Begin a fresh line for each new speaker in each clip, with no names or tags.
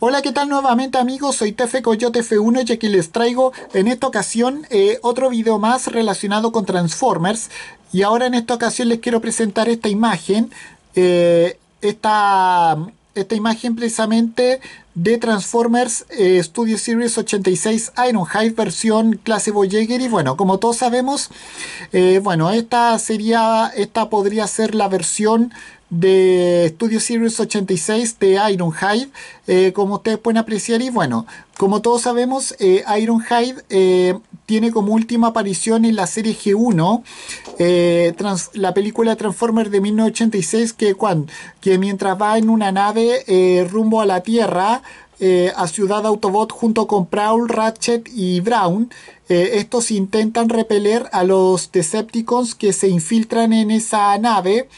Hola, ¿qué tal nuevamente amigos? Soy Tefe Coyote F1 y aquí les traigo en esta ocasión eh, otro video más relacionado con Transformers. Y ahora en esta ocasión les quiero presentar esta imagen, eh, esta esta imagen precisamente de Transformers eh, Studio Series 86 Ironhide versión clase Voyager y bueno, como todos sabemos, eh, bueno, esta sería, esta podría ser la versión de Studio Series 86 de Ironhide, eh, como ustedes pueden apreciar y bueno, como todos sabemos, Ironhide tiene como última aparición en la serie G1, eh, la película Transformers de 1986, que, que mientras va en una nave eh, rumbo a la Tierra, eh, a Ciudad Autobot junto con Prowl, Ratchet y Brown, estos intentan repeler a los Decepticons que se infiltran en esa nave.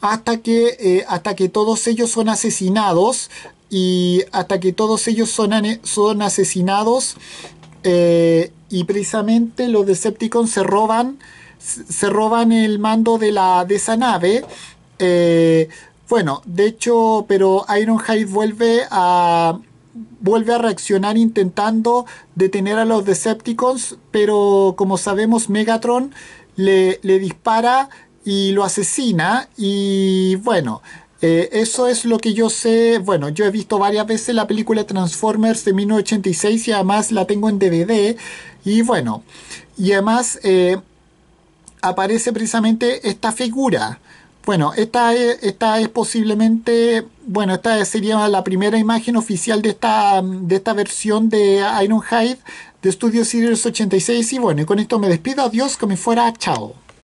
Hasta que, hasta que todos ellos son asesinados y hasta que todos ellos son, son asesinados y precisamente los Decepticons se roban se roban el mando de la de esa nave eh, bueno de hecho pero Ironhide vuelve a vuelve a reaccionar intentando detener a los Decepticons pero como sabemos Megatron le, dispara y lo asesina y bueno eh, eso es lo que yo sé. Bueno, yo he visto varias veces la película Transformers de 1986 y además la tengo en DVD. Y bueno, y además eh, aparece precisamente esta figura. Bueno, esta e, es, es posiblemente, bueno, esta sería la primera imagen oficial de esta, de esta versión de Ironhide de Studio Series 86. Y bueno, con esto me despido. Adiós, como fuera. Chao.